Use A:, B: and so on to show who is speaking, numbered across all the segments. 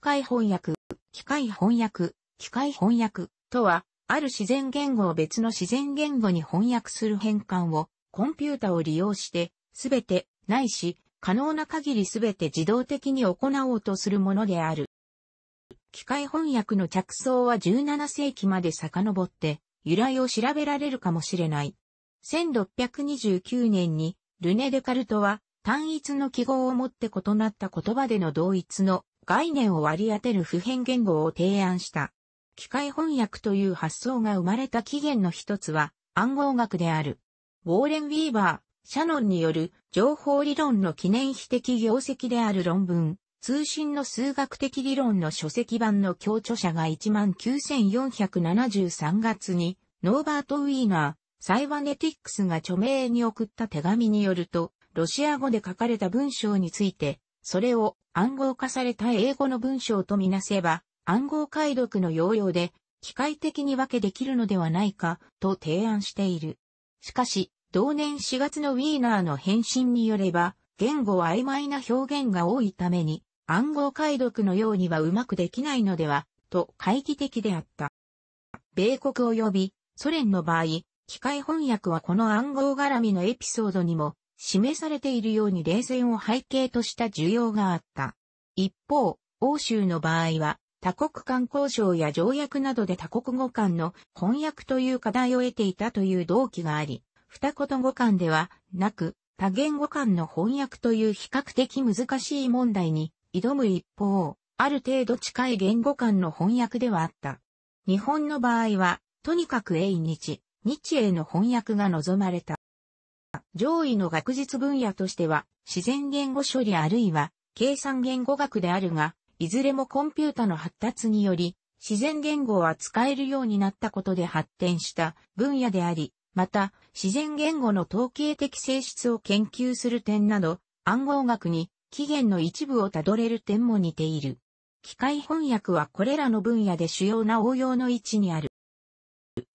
A: 機械翻訳、機械翻訳、機械翻訳とは、ある自然言語を別の自然言語に翻訳する変換を、コンピュータを利用して、すべて、ないし、可能な限りすべて自動的に行おうとするものである。機械翻訳の着想は17世紀まで遡って、由来を調べられるかもしれない。1629年に、ルネ・デカルトは、単一の記号をもって異なった言葉での同一の概念を割り当てる普遍言語を提案した。機械翻訳という発想が生まれた起源の一つは暗号学である。ウォーレン・ウィーバー、シャノンによる情報理論の記念碑的業績である論文、通信の数学的理論の書籍版の協著者が19473月に、ノーバート・ウィーナー、サイバネティックスが著名に送った手紙によると、ロシア語で書かれた文章について、それを暗号化された英語の文章とみなせば、暗号解読の要領で、機械的に分けできるのではないか、と提案している。しかし、同年4月のウィーナーの返信によれば、言語は曖昧な表現が多いために、暗号解読のようにはうまくできないのでは、と懐疑的であった。米国及びソ連の場合、機械翻訳はこの暗号絡みのエピソードにも示されているように冷戦を背景とした需要があった。一方、欧州の場合は、多国間交渉や条約などで多国語間の翻訳という課題を得ていたという動機があり、二言語間ではなく、多言語間の翻訳という比較的難しい問題に挑む一方、ある程度近い言語間の翻訳ではあった。日本の場合は、とにかく永日、日英の翻訳が望まれた。上位の学術分野としては、自然言語処理あるいは、計算言語学であるが、いずれもコンピュータの発達により、自然言語は使えるようになったことで発展した分野であり、また、自然言語の統計的性質を研究する点など、暗号学に起源の一部をたどれる点も似ている。機械翻訳はこれらの分野で主要な応用の位置にある。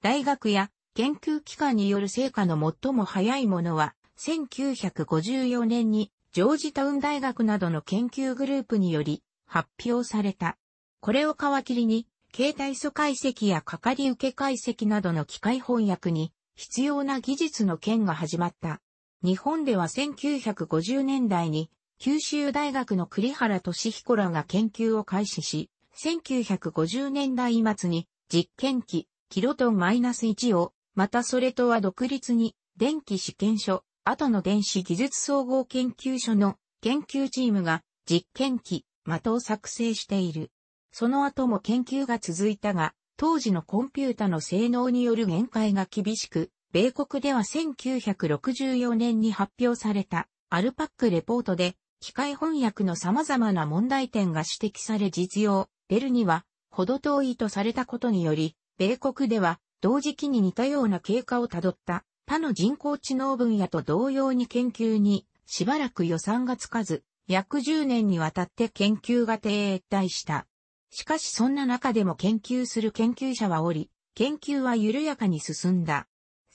A: 大学や研究機関による成果の最も早いものは、1954年にジョージタウン大学などの研究グループにより発表された。これを皮切りに、携帯素解析やかかり受け解析などの機械翻訳に必要な技術の件が始まった。日本では1950年代に九州大学の栗原俊彦らが研究を開始し、1950年代末に実験機キロトン -1 をまたそれとは独立に、電気試験所、後の電子技術総合研究所の研究チームが実験機、的を作成している。その後も研究が続いたが、当時のコンピュータの性能による限界が厳しく、米国では1964年に発表されたアルパックレポートで、機械翻訳の様々な問題点が指摘され実用、出るには、程遠いとされたことにより、米国では同時期に似たような経過をたどった他の人工知能分野と同様に研究にしばらく予算がつかず、約10年にわたって研究が停滞した。しかしそんな中でも研究する研究者はおり、研究は緩やかに進んだ。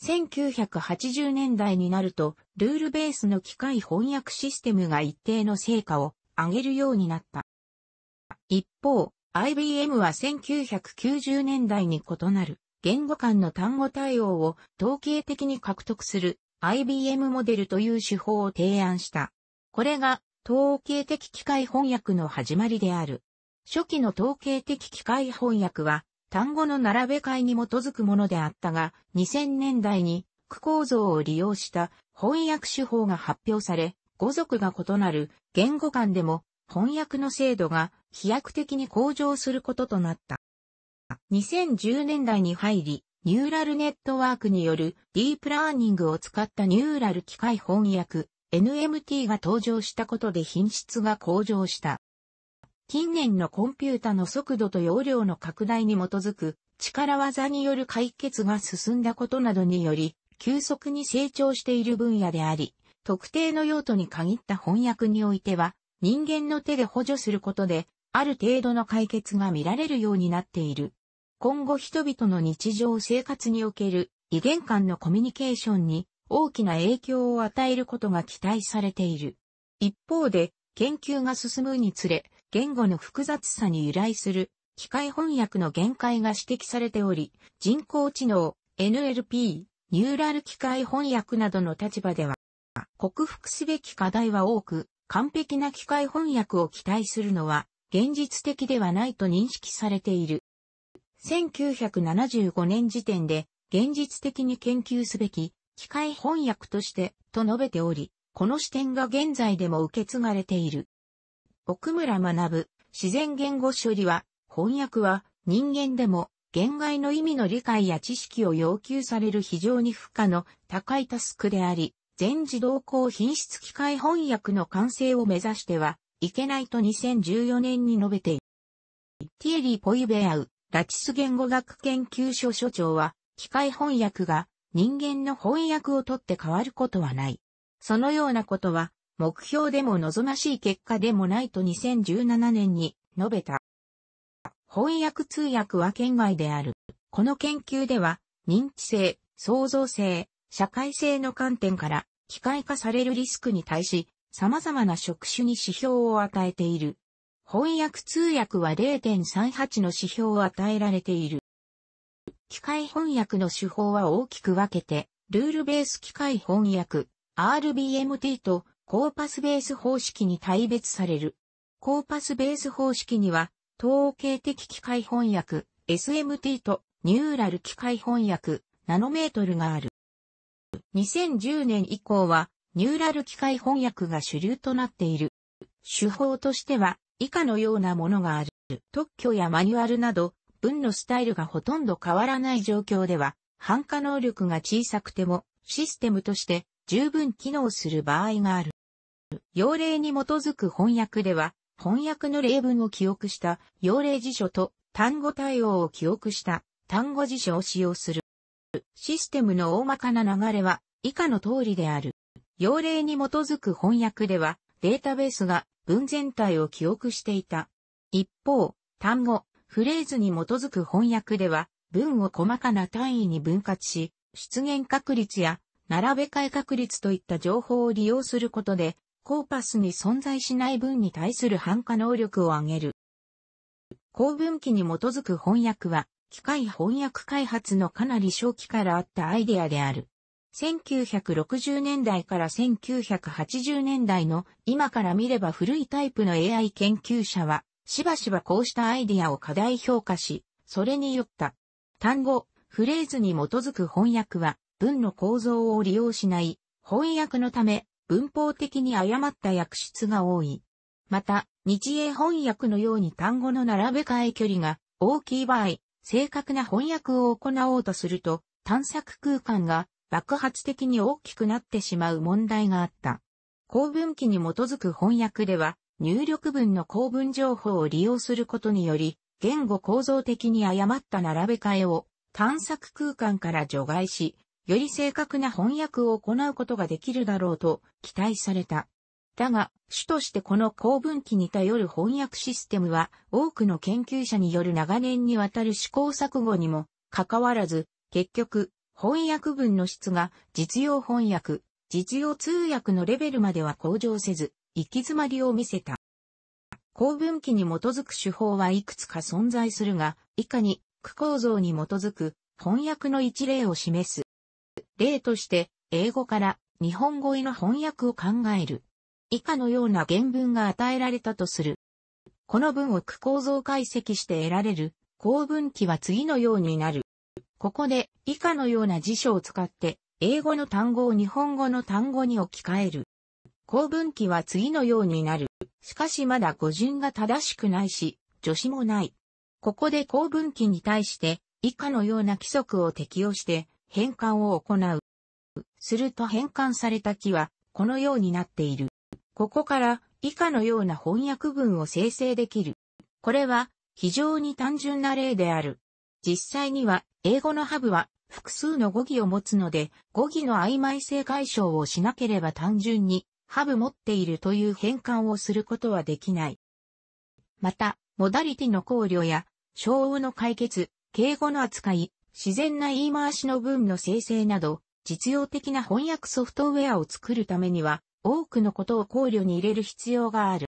A: 1980年代になると、ルールベースの機械翻訳システムが一定の成果を上げるようになった。一方、IBM は1990年代に異なる言語間の単語対応を統計的に獲得する IBM モデルという手法を提案した。これが統計的機械翻訳の始まりである。初期の統計的機械翻訳は単語の並べ替えに基づくものであったが、2000年代に句構造を利用した翻訳手法が発表され、語族が異なる言語間でも翻訳の精度が飛躍的に向上することとなった。2010年代に入り、ニューラルネットワークによるディープラーニングを使ったニューラル機械翻訳 NMT が登場したことで品質が向上した。近年のコンピュータの速度と容量の拡大に基づく力技による解決が進んだことなどにより、急速に成長している分野であり、特定の用途に限った翻訳においては、人間の手で補助することで、ある程度の解決が見られるようになっている。今後人々の日常生活における異元間のコミュニケーションに大きな影響を与えることが期待されている。一方で、研究が進むにつれ、言語の複雑さに由来する機械翻訳の限界が指摘されており、人工知能、NLP、ニューラル機械翻訳などの立場では、克服すべき課題は多く、完璧な機械翻訳を期待するのは現実的ではないと認識されている。1975年時点で、現実的に研究すべき、機械翻訳として、と述べており、この視点が現在でも受け継がれている。奥村学、自然言語処理は、翻訳は人間でも、言外の意味の理解や知識を要求される非常に負荷の高いタスクであり、全自動高品質機械翻訳の完成を目指しては、いけないと2014年に述べている。ティエリー・ポイベアウ、ラチス言語学研究所所長は、機械翻訳が人間の翻訳をとって変わることはない。そのようなことは、目標でも望ましい結果でもないと2017年に述べた。翻訳通訳は県外である。この研究では、認知性、創造性、社会性の観点から、機械化されるリスクに対し、様々な職種に指標を与えている。翻訳通訳は0.38の指標を与えられている。機械翻訳の手法は大きく分けて、ルールベース機械翻訳、RBMT とコーパスベース方式に対別される。コーパスベース方式には、統計的機械翻訳、SMT とニューラル機械翻訳、ナノメートルがある。2010年以降は、ニューラル機械翻訳が主流となっている。手法としては、以下のようなものがある。特許やマニュアルなど、文のスタイルがほとんど変わらない状況では、反価能力が小さくても、システムとして十分機能する場合がある。要例に基づく翻訳では、翻訳の例文を記憶した要例辞書と単語対応を記憶した単語辞書を使用する。システムの大まかな流れは以下の通りである。要例に基づく翻訳では、データベースが文全体を記憶していた。一方、単語、フレーズに基づく翻訳では、文を細かな単位に分割し、出現確率や並べ替え確率といった情報を利用することで、コーパスに存在しない文に対する反化能力を上げる。公文機に基づく翻訳は、機械翻訳開発のかなり初期からあったアイデアである。1960年代から1980年代の今から見れば古いタイプの AI 研究者は、しばしばこうしたアイディアを過大評価し、それによった単語、フレーズに基づく翻訳は文の構造を利用しない翻訳のため文法的に誤った訳出が多い。また、日英翻訳のように単語の並べ替え距離が大きい場合、正確な翻訳を行おうとすると、探索空間が爆発的に大きくなってしまう問題があった。公文機に基づく翻訳では、入力文の公文情報を利用することにより、言語構造的に誤った並べ替えを探索空間から除外し、より正確な翻訳を行うことができるだろうと期待された。だが、主としてこの公文機に頼る翻訳システムは、多くの研究者による長年にわたる試行錯誤にも、かかわらず、結局、翻訳文の質が実用翻訳、実用通訳のレベルまでは向上せず、行き詰まりを見せた。公文記に基づく手法はいくつか存在するが、以下に、区構造に基づく翻訳の一例を示す。例として、英語から日本語への翻訳を考える。以下のような原文が与えられたとする。この文を区構造解析して得られる公文記は次のようになる。ここで以下のような辞書を使って英語の単語を日本語の単語に置き換える。公文記は次のようになる。しかしまだ語順が正しくないし、助詞もない。ここで公文記に対して以下のような規則を適用して変換を行う。すると変換された記はこのようになっている。ここから以下のような翻訳文を生成できる。これは非常に単純な例である。実際には、英語のハブは複数の語義を持つので、語義の曖昧性解消をしなければ単純に、ハブ持っているという変換をすることはできない。また、モダリティの考慮や、小応の解決、敬語の扱い、自然な言い回しの文の生成など、実用的な翻訳ソフトウェアを作るためには、多くのことを考慮に入れる必要がある。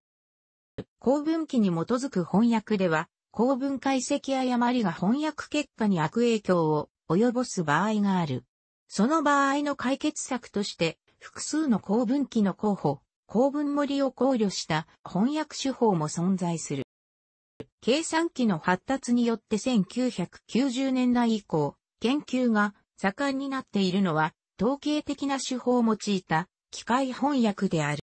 A: 公文機に基づく翻訳では、公文解析誤りが翻訳結果に悪影響を及ぼす場合がある。その場合の解決策として、複数の公文機の候補、公文盛を考慮した翻訳手法も存在する。計算機の発達によって1990年代以降、研究が盛んになっているのは、統計的な手法を用いた機械翻訳である。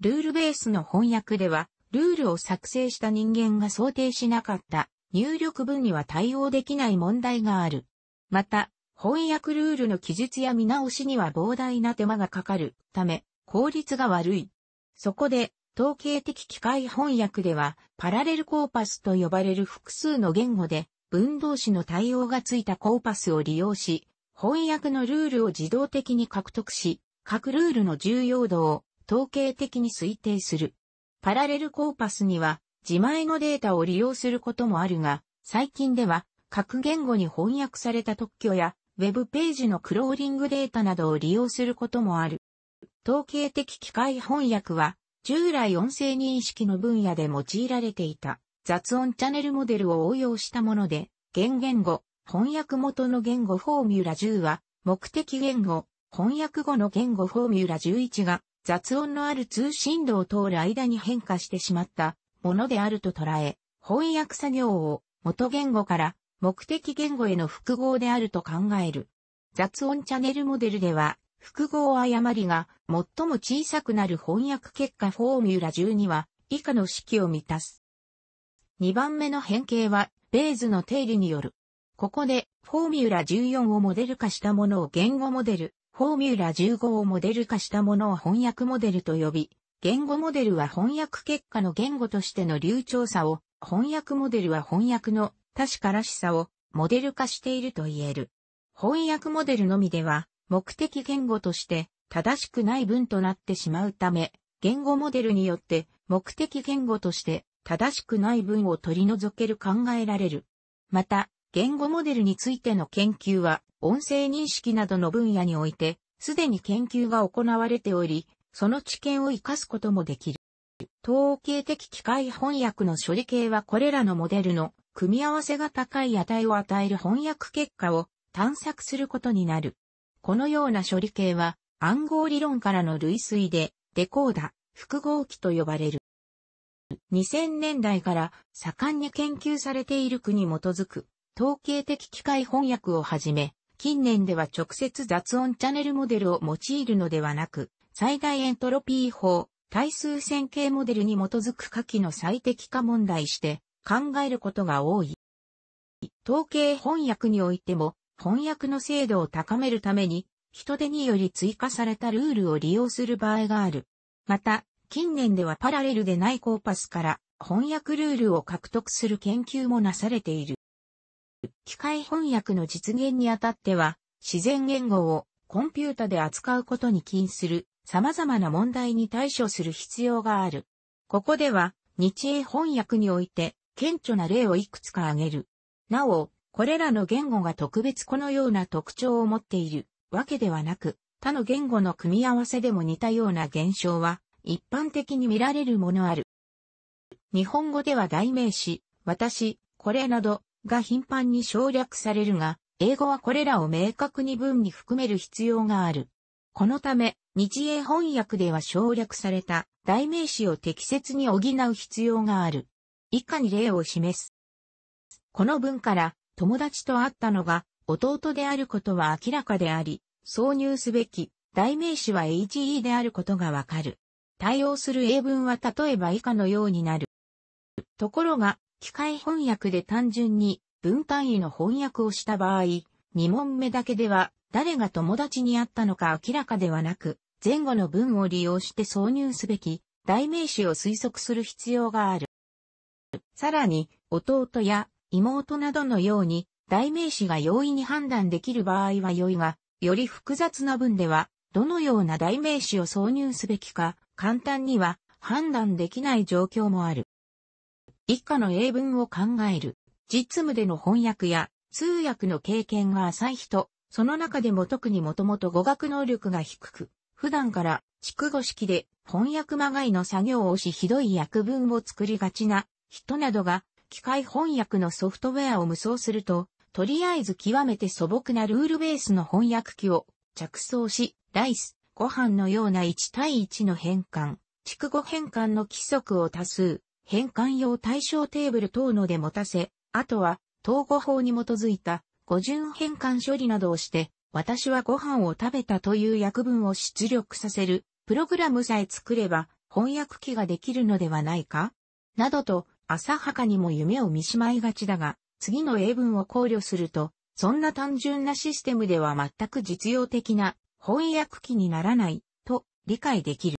A: ルールベースの翻訳では、ルールを作成した人間が想定しなかった入力文には対応できない問題がある。また、翻訳ルールの記述や見直しには膨大な手間がかかるため、効率が悪い。そこで、統計的機械翻訳では、パラレルコーパスと呼ばれる複数の言語で、文動詞の対応がついたコーパスを利用し、翻訳のルールを自動的に獲得し、各ルールの重要度を統計的に推定する。パラレルコーパスには自前のデータを利用することもあるが、最近では各言語に翻訳された特許やウェブページのクローリングデータなどを利用することもある。統計的機械翻訳は従来音声認識の分野で用いられていた雑音チャンネルモデルを応用したもので、原言語、翻訳元の言語フォーミュラ10は目的言語、翻訳後の言語フォーミュラ11が雑音のある通信路を通る間に変化してしまったものであると捉え、翻訳作業を元言語から目的言語への複合であると考える。雑音チャンネルモデルでは、複合誤りが最も小さくなる翻訳結果フォーミュラ12は以下の式を満たす。2番目の変形は、ベーズの定理による。ここで、フォーミュラ14をモデル化したものを言語モデル、フォーミュラ15をモデル化したものを翻訳モデルと呼び、言語モデルは翻訳結果の言語としての流暢さを、翻訳モデルは翻訳の確からしさをモデル化していると言える。翻訳モデルのみでは、目的言語として正しくない文となってしまうため、言語モデルによって目的言語として正しくない文を取り除ける考えられる。また、言語モデルについての研究は、音声認識などの分野において、すでに研究が行われており、その知見を活かすこともできる。統計的機械翻訳の処理系はこれらのモデルの組み合わせが高い値を与える翻訳結果を探索することになる。このような処理系は暗号理論からの類推でデコーダ、複合機と呼ばれる。2000年代から盛んに研究されている区に基づく統計的機械翻訳をはじめ、近年では直接雑音チャネルモデルを用いるのではなく、最大エントロピー法、対数線形モデルに基づく下記の最適化問題して考えることが多い。統計翻訳においても、翻訳の精度を高めるために、人手により追加されたルールを利用する場合がある。また、近年ではパラレルでないコーパスから翻訳ルールを獲得する研究もなされている。機械翻訳の実現にあたっては、自然言語をコンピュータで扱うことに起因する様々な問題に対処する必要がある。ここでは、日英翻訳において、顕著な例をいくつか挙げる。なお、これらの言語が特別このような特徴を持っているわけではなく、他の言語の組み合わせでも似たような現象は一般的に見られるものある。日本語では代名詞、私、これなどが頻繁に省略されるが、英語はこれらを明確に文に含める必要がある。このため、日英翻訳では省略された代名詞を適切に補う必要がある。以下に例を示す。この文から友達と会ったのが弟であることは明らかであり、挿入すべき代名詞は HE であることがわかる。対応する英文は例えば以下のようになる。ところが、機械翻訳で単純に文単位の翻訳をした場合、2問目だけでは誰が友達に会ったのか明らかではなく、前後の文を利用して挿入すべき代名詞を推測する必要がある。さらに、弟や妹などのように代名詞が容易に判断できる場合は良いが、より複雑な文では、どのような代名詞を挿入すべきか、簡単には判断できない状況もある。以下の英文を考える。実務での翻訳や通訳の経験が浅い人、その中でも特にもともと語学能力が低く、普段から畜語式で翻訳まがいの作業をしひどい訳文を作りがちな人などが機械翻訳のソフトウェアを無双すると、とりあえず極めて素朴なルールベースの翻訳機を着想し、ライス、ご飯のような1対1の変換、畜語変換の規則を多数、変換用対象テーブル等ので持たせ、あとは、統合法に基づいた、語順変換処理などをして、私はご飯を食べたという訳文を出力させる、プログラムさえ作れば、翻訳機ができるのではないかなどと、浅はかにも夢を見しまいがちだが、次の英文を考慮すると、そんな単純なシステムでは全く実用的な翻訳機にならないと理解できる。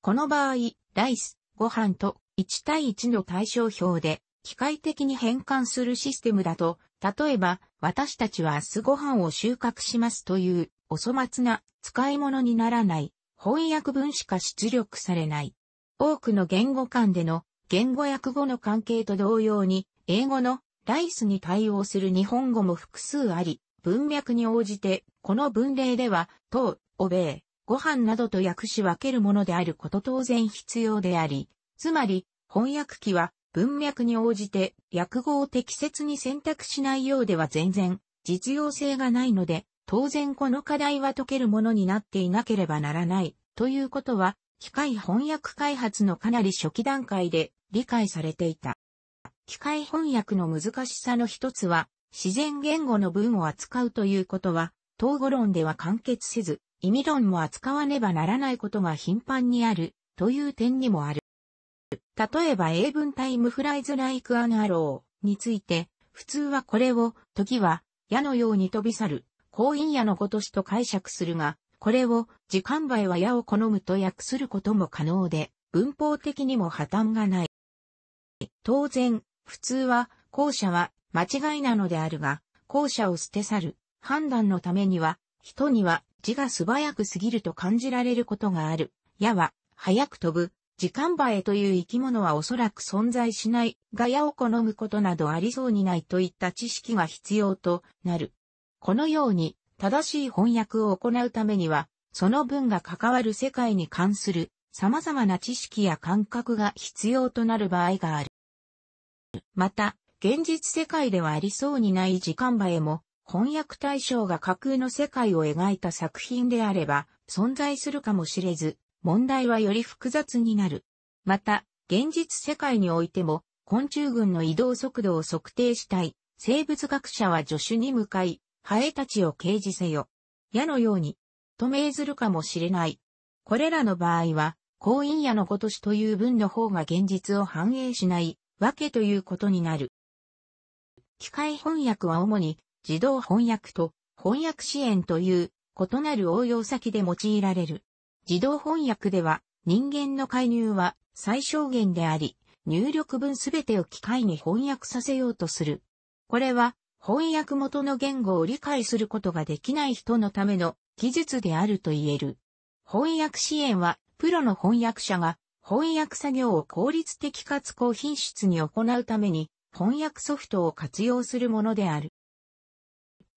A: この場合、ライス、ご飯と1対1の対象表で機械的に変換するシステムだと、例えば、私たちは明日ご飯を収穫しますという、お粗末な使い物にならない、翻訳文しか出力されない。多くの言語間での言語訳語の関係と同様に、英語のライスに対応する日本語も複数あり、文脈に応じて、この文例では、当、おべえ、ご飯などと訳し分けるものであること当然必要であり、つまり、翻訳機は文脈に応じて訳語を適切に選択しないようでは全然実用性がないので、当然この課題は解けるものになっていなければならない。ということは、機械翻訳開発のかなり初期段階で理解されていた。機械翻訳の難しさの一つは、自然言語の文を扱うということは、統合論では完結せず、意味論も扱わねばならないことが頻繁にある、という点にもある。例えば英文タイムフライズライクアナローについて、普通はこれを、時は、矢のように飛び去る、行因矢のごとしと解釈するが、これを、時間売は矢を好むと訳することも可能で、文法的にも破綻がない。当然、普通は、後者は、間違いなのであるが、後者を捨て去る、判断のためには、人には、字が素早く過ぎると感じられることがある。矢は、早く飛ぶ、時間映えという生き物はおそらく存在しない、ガヤを好むことなどありそうにないといった知識が必要となる。このように、正しい翻訳を行うためには、その文が関わる世界に関する様々な知識や感覚が必要となる場合がある。また、現実世界ではありそうにない時間映えも、翻訳対象が架空の世界を描いた作品であれば、存在するかもしれず、問題はより複雑になる。また、現実世界においても、昆虫群の移動速度を測定したい、生物学者は助手に向かい、ハエたちを掲示せよ。矢のように、と命ずるかもしれない。これらの場合は、行員矢のごとしという文の方が現実を反映しないわけということになる。機械翻訳は主に自動翻訳と翻訳支援という異なる応用先で用いられる。自動翻訳では、人間の介入は最小限であり、入力分すべてを機械に翻訳させようとする。これは、翻訳元の言語を理解することができない人のための技術であると言える。翻訳支援は、プロの翻訳者が翻訳作業を効率的かつ高品質に行うために、翻訳ソフトを活用するものである。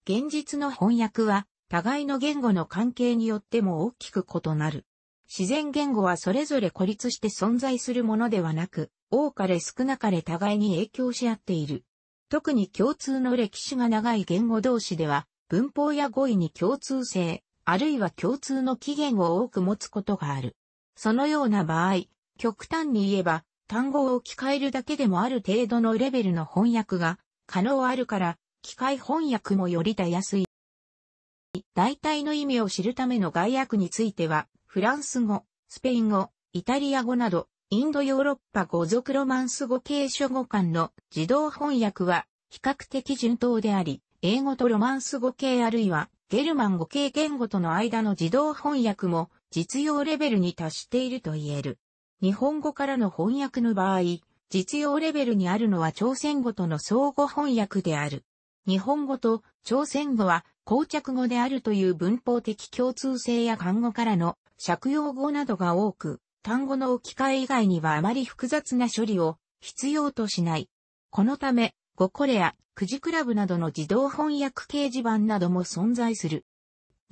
A: 現実の翻訳は、互いの言語の関係によっても大きく異なる。自然言語はそれぞれ孤立して存在するものではなく、多かれ少なかれ互いに影響し合っている。特に共通の歴史が長い言語同士では、文法や語彙に共通性、あるいは共通の起源を多く持つことがある。そのような場合、極端に言えば、単語を置き換えるだけでもある程度のレベルの翻訳が可能あるから、機械翻訳もよりたやすい。大体の意味を知るための外訳については、フランス語、スペイン語、イタリア語など、インドヨーロッパ語族ロマンス語系諸語間の自動翻訳は比較的順当であり、英語とロマンス語系あるいはゲルマン語系言語との間の自動翻訳も実用レベルに達していると言える。日本語からの翻訳の場合、実用レベルにあるのは朝鮮語との相互翻訳である。日本語と朝鮮語は膠着語であるという文法的共通性や漢語からの借用語などが多く、単語の置き換え以外にはあまり複雑な処理を必要としない。このため、ゴコレア、クジクラブなどの自動翻訳掲示板なども存在する。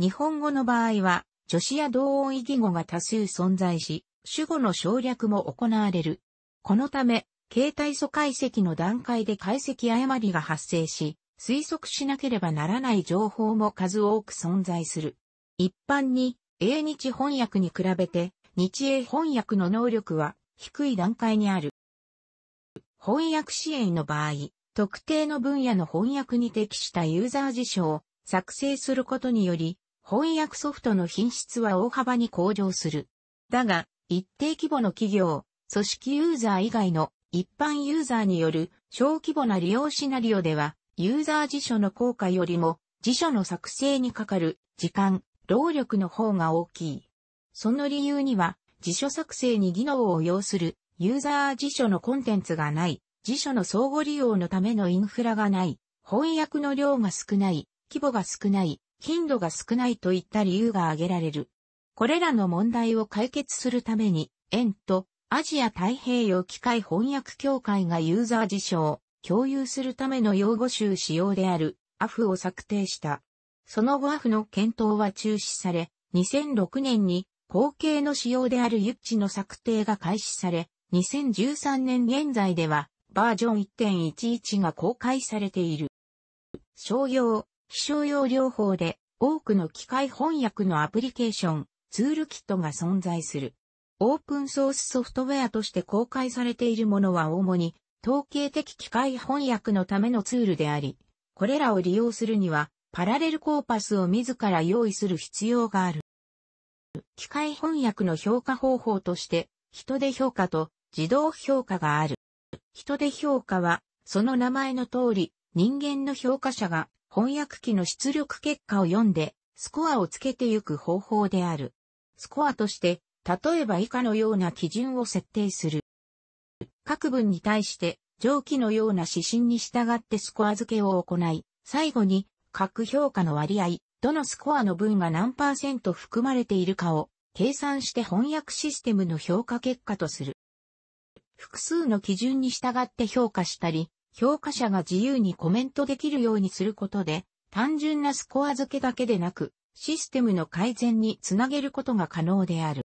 A: 日本語の場合は、助詞や同音異義語が多数存在し、主語の省略も行われる。このため、形態素解析の段階で解析誤りが発生し、推測しなければならない情報も数多く存在する。一般に、英日翻訳に比べて、日英翻訳の能力は低い段階にある。翻訳支援の場合、特定の分野の翻訳に適したユーザー辞書を作成することにより、翻訳ソフトの品質は大幅に向上する。だが、一定規模の企業、組織ユーザー以外の一般ユーザーによる小規模な利用シナリオでは、ユーザー辞書の効果よりも、辞書の作成にかかる時間、労力の方が大きい。その理由には、辞書作成に技能を要するユーザー辞書のコンテンツがない、辞書の相互利用のためのインフラがない、翻訳の量が少ない、規模が少ない、頻度が少ないといった理由が挙げられる。これらの問題を解決するために、円とアジア太平洋機械翻訳協会がユーザー辞書を共有するための用語集使用である AF を策定した。その後 AF の検討は中止され、2006年に後継の仕様であるユッチの策定が開始され、2013年現在ではバージョン1.11が公開されている。商用、非商用両方で多くの機械翻訳のアプリケーション、ツールキットが存在する。オープンソースソフトウェアとして公開されているものは主に統計的機械翻訳のためのツールであり、これらを利用するには、パラレルコーパスを自ら用意する必要がある。機械翻訳の評価方法として、人手評価と自動評価がある。人手評価は、その名前の通り、人間の評価者が翻訳機の出力結果を読んで、スコアをつけていく方法である。スコアとして、例えば以下のような基準を設定する。各文に対して上記のような指針に従ってスコア付けを行い、最後に各評価の割合、どのスコアの分が何パーセント含まれているかを計算して翻訳システムの評価結果とする。複数の基準に従って評価したり、評価者が自由にコメントできるようにすることで、単純なスコア付けだけでなく、システムの改善につなげることが可能である。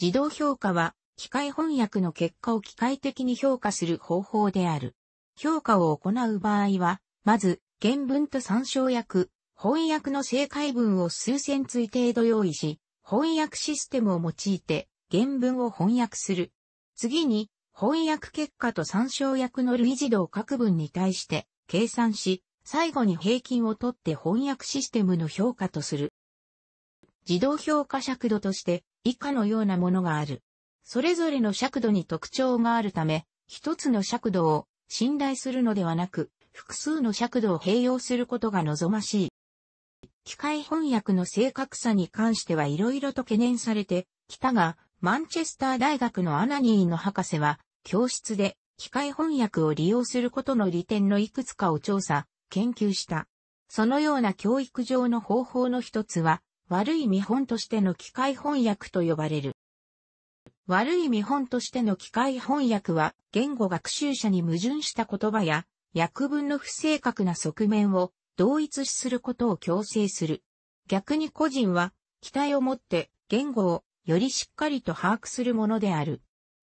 A: 自動評価は機械翻訳の結果を機械的に評価する方法である。評価を行う場合は、まず、原文と参照訳、翻訳の正解文を数千追程度用意し、翻訳システムを用いて原文を翻訳する。次に、翻訳結果と参照訳の類似度を各文に対して計算し、最後に平均を取って翻訳システムの評価とする。自動評価尺度として以下のようなものがある。それぞれの尺度に特徴があるため、一つの尺度を信頼するのではなく、複数の尺度を併用することが望ましい。機械翻訳の正確さに関してはいろいろと懸念されてきたが、マンチェスター大学のアナニーの博士は、教室で機械翻訳を利用することの利点のいくつかを調査、研究した。そのような教育上の方法の一つは、悪い見本としての機械翻訳と呼ばれる。悪い見本としての機械翻訳は、言語学習者に矛盾した言葉や、訳文の不正確な側面を同一視することを強制する。逆に個人は、期待を持って言語をよりしっかりと把握するものである。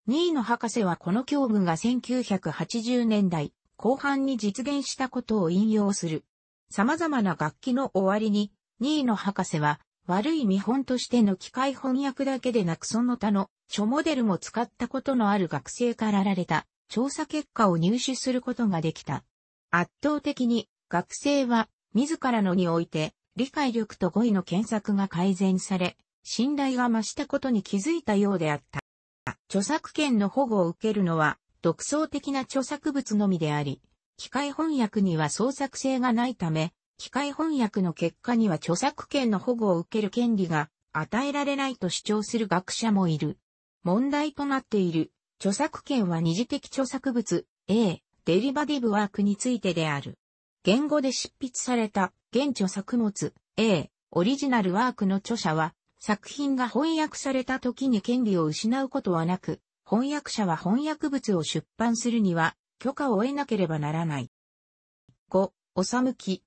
A: 2位の博士はこの教具が1980年代後半に実現したことを引用する。様々な楽器の終わりに、2位の博士は悪い見本としての機械翻訳だけでなくその他の諸モデルも使ったことのある学生からられた調査結果を入手することができた。圧倒的に学生は自らのにおいて理解力と語彙の検索が改善され、信頼が増したことに気づいたようであった。著作権の保護を受けるのは独創的な著作物のみであり、機械翻訳には創作性がないため、機械翻訳の結果には著作権の保護を受ける権利が与えられないと主張する学者もいる。問題となっている著作権は二次的著作物 A デリバディブワークについてである。言語で執筆された現著作物 A オリジナルワークの著者は作品が翻訳された時に権利を失うことはなく、翻訳者は翻訳物を出版するには許可を得なければならない。5、おさむき、